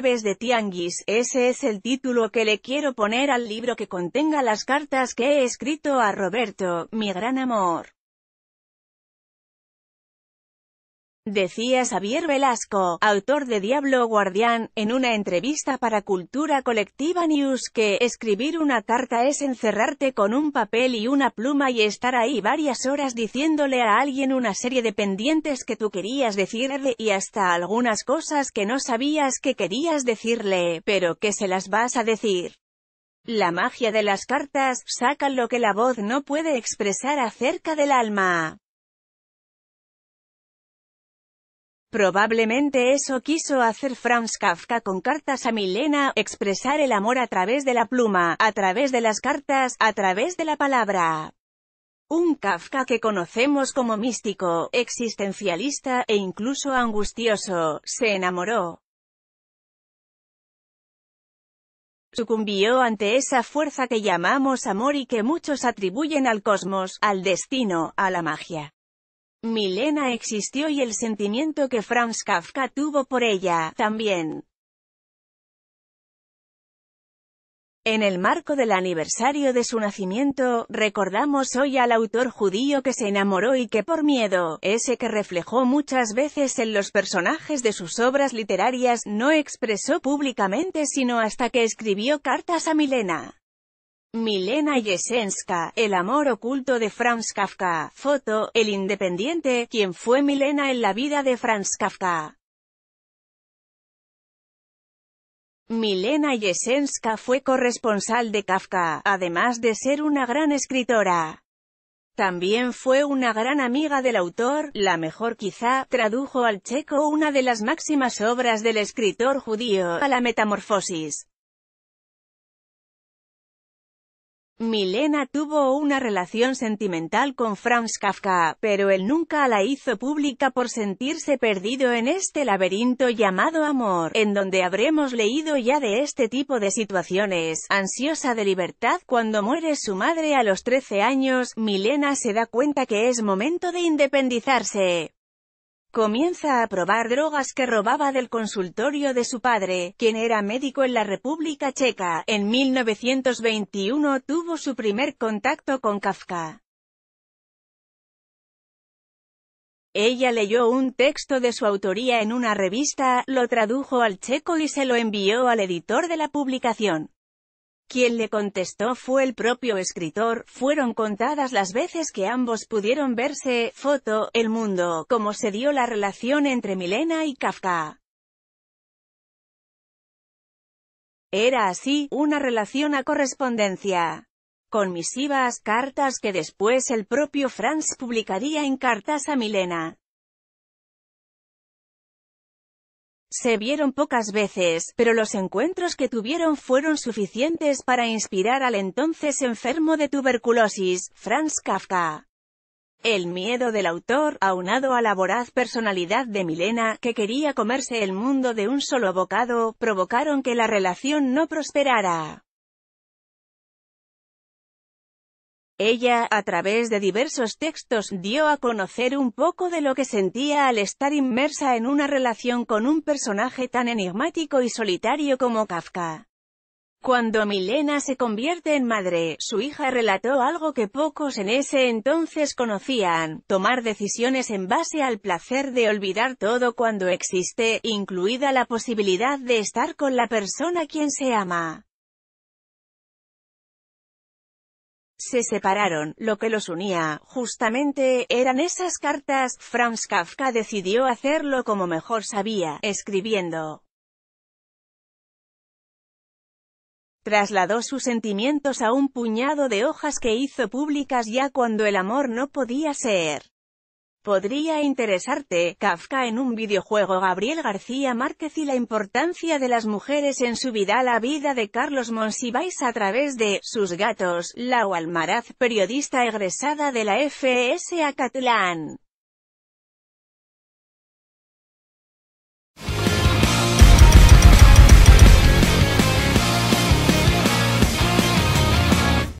de Tianguis, ese es el título que le quiero poner al libro que contenga las cartas que he escrito a Roberto, mi gran amor. decía Javier Velasco, autor de Diablo Guardián, en una entrevista para Cultura Colectiva News que escribir una carta es encerrarte con un papel y una pluma y estar ahí varias horas diciéndole a alguien una serie de pendientes que tú querías decirle y hasta algunas cosas que no sabías que querías decirle, pero que se las vas a decir. La magia de las cartas, saca lo que la voz no puede expresar acerca del alma. Probablemente eso quiso hacer Franz Kafka con cartas a Milena, expresar el amor a través de la pluma, a través de las cartas, a través de la palabra. Un Kafka que conocemos como místico, existencialista, e incluso angustioso, se enamoró. Sucumbió ante esa fuerza que llamamos amor y que muchos atribuyen al cosmos, al destino, a la magia. Milena existió y el sentimiento que Franz Kafka tuvo por ella, también. En el marco del aniversario de su nacimiento, recordamos hoy al autor judío que se enamoró y que por miedo, ese que reflejó muchas veces en los personajes de sus obras literarias, no expresó públicamente sino hasta que escribió cartas a Milena. Milena Jesenska, El amor oculto de Franz Kafka, foto, El Independiente, quien fue Milena en la vida de Franz Kafka. Milena Jesenska fue corresponsal de Kafka, además de ser una gran escritora. También fue una gran amiga del autor, la mejor quizá, tradujo al checo una de las máximas obras del escritor judío, a la metamorfosis. Milena tuvo una relación sentimental con Franz Kafka, pero él nunca la hizo pública por sentirse perdido en este laberinto llamado amor, en donde habremos leído ya de este tipo de situaciones. Ansiosa de libertad cuando muere su madre a los 13 años, Milena se da cuenta que es momento de independizarse. Comienza a probar drogas que robaba del consultorio de su padre, quien era médico en la República Checa. En 1921 tuvo su primer contacto con Kafka. Ella leyó un texto de su autoría en una revista, lo tradujo al checo y se lo envió al editor de la publicación. Quien le contestó fue el propio escritor, fueron contadas las veces que ambos pudieron verse, foto, El Mundo, cómo se dio la relación entre Milena y Kafka. Era así, una relación a correspondencia. Con misivas, cartas que después el propio Franz publicaría en cartas a Milena. Se vieron pocas veces, pero los encuentros que tuvieron fueron suficientes para inspirar al entonces enfermo de tuberculosis, Franz Kafka. El miedo del autor, aunado a la voraz personalidad de Milena, que quería comerse el mundo de un solo bocado, provocaron que la relación no prosperara. Ella, a través de diversos textos, dio a conocer un poco de lo que sentía al estar inmersa en una relación con un personaje tan enigmático y solitario como Kafka. Cuando Milena se convierte en madre, su hija relató algo que pocos en ese entonces conocían, tomar decisiones en base al placer de olvidar todo cuando existe, incluida la posibilidad de estar con la persona quien se ama. se separaron, lo que los unía, justamente, eran esas cartas, Franz Kafka decidió hacerlo como mejor sabía, escribiendo. Trasladó sus sentimientos a un puñado de hojas que hizo públicas ya cuando el amor no podía ser. Podría interesarte, Kafka en un videojuego Gabriel García Márquez y la importancia de las mujeres en su vida La vida de Carlos Monsiváis a través de, sus gatos, Lau Almaraz, periodista egresada de la FSA Catlán.